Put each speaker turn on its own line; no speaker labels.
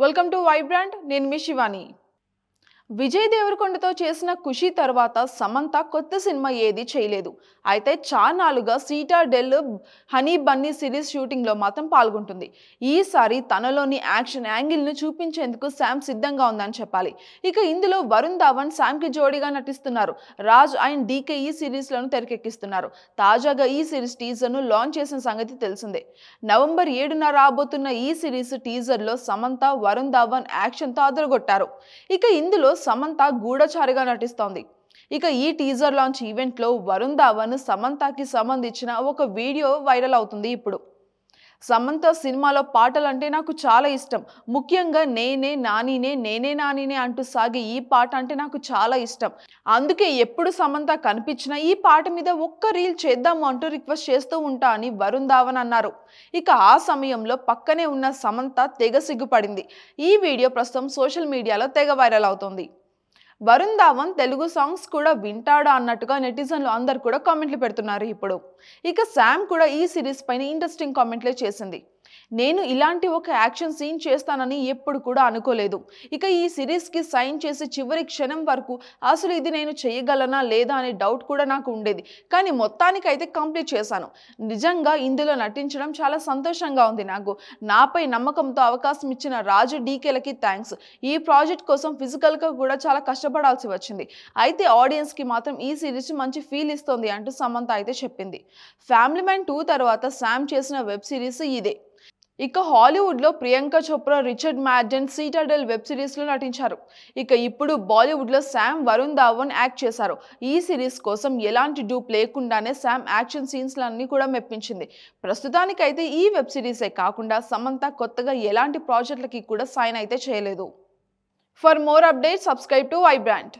Welcome to Vibrant, నేను విజయ్ దేవరకొండతో చేసిన ఖుషి తర్వాత సమంత కొత్త సినిమా ఏది చేయలేదు అయితే చానాలుగా Citadel Honey Bunny series షూటింగ్లో మాత్రం పాల్గొంటుంది ఈసారి తనలోని యాక్షన్ యాంగిల్ను చూపించేందుకు శామ్ సిద్ధంగా ఉందని చెప్పాలి ఇక ఇందులో వరుణ్ ధావన్ శామ్కి జోడీగా నటిస్తున్నారు రాజ్ అండ్ డీకే ఈ సిరీస్లను తెరకెక్కిస్తున్నారు తాజాగా ఈ సిరీస్ టీజర్ను లాంచ్ చేసిన సంగతి తెలిసిందే నవంబర్ ఏడున రాబోతున్న ఈ సిరీస్ టీజర్లో సమంత వరుణ్ ధావన్ యాక్షన్తో అదరగొట్టారు ఇక ఇందులో సమంత గూఢచారిగా నటిస్తోంది ఇక ఈ టీజర్ లాంచ్ ఈవెంట్లో వరుణ్ ధావన్ సమంతకి సంబంధించిన ఒక వీడియో వైరల్ అవుతుంది ఇప్పుడు సమంత సినిమాలో పాటలు అంటే నాకు చాలా ఇష్టం ముఖ్యంగా నేనే నానినే నేనే నానినే అంటూ సాగే ఈ పాట అంటే నాకు చాలా ఇష్టం అందుకే ఎప్పుడు సమంత కనిపించినా ఈ పాట మీద ఒక్క రీల్ చేద్దాము అంటూ రిక్వెస్ట్ చేస్తూ ఉంటా అని వరుణ్ ధావన్ అన్నారు ఇక ఆ సమయంలో పక్కనే ఉన్న సమంత తెగ సిగ్గుపడింది ఈ వీడియో ప్రస్తుతం సోషల్ మీడియాలో తెగ వైరల్ అవుతోంది వరుణ్ ధావన్ తెలుగు సాంగ్స్ కూడా వింటాడా అన్నట్టుగా నెటిజన్లు అందరు కూడా కామెంట్లు పెడుతున్నారు ఇప్పుడు ఇక శామ్ కూడా ఈ సిరీస్ పైన ఇంట్రెస్టింగ్ కామెంట్లే చేసింది నేను ఇలాంటి ఒక యాక్షన్ సీన్ చేస్తానని ఎప్పుడు కూడా అనుకోలేదు ఇక ఈ సిరీస్కి సైన్ చేసి చివరి క్షణం వరకు అసలు ఇది నేను చేయగలనా లేదా అనే డౌట్ కూడా నాకు ఉండేది కానీ మొత్తానికైతే కంప్లీట్ చేశాను నిజంగా ఇందులో నటించడం చాలా సంతోషంగా ఉంది నాకు నాపై నమ్మకంతో అవకాశం ఇచ్చిన రాజు డీకేలకి థ్యాంక్స్ ఈ ప్రాజెక్ట్ కోసం ఫిజికల్గా కూడా చాలా కష్టపడాల్సి వచ్చింది అయితే ఆడియన్స్కి మాత్రం ఈ సిరీస్ మంచి ఫీల్ ఇస్తుంది అంటూ సమంత అయితే చెప్పింది ఫ్యామిలీ మ్యాన్ టూ తర్వాత శామ్ చేసిన వెబ్ సిరీస్ ఇదే ఇక హాలీవుడ్లో Priyanka Chopra Richard Madden Citadel web సిరీస్లో నటించారు ఇక ఇప్పుడు బాలీవుడ్లో శామ్ వరుణ్ ధావన్ యాక్ట్ చేశారు ఈ సిరీస్ కోసం ఎలాంటి డూప్ లేకుండానే శామ్ యాక్షన్ సీన్స్లన్నీ కూడా మెప్పించింది ప్రస్తుతానికైతే ఈ వెబ్ సిరీసే కాకుండా సమంత కొత్తగా ఎలాంటి ప్రాజెక్టులకి కూడా సైన్ అయితే చేయలేదు for more update subscribe to I brand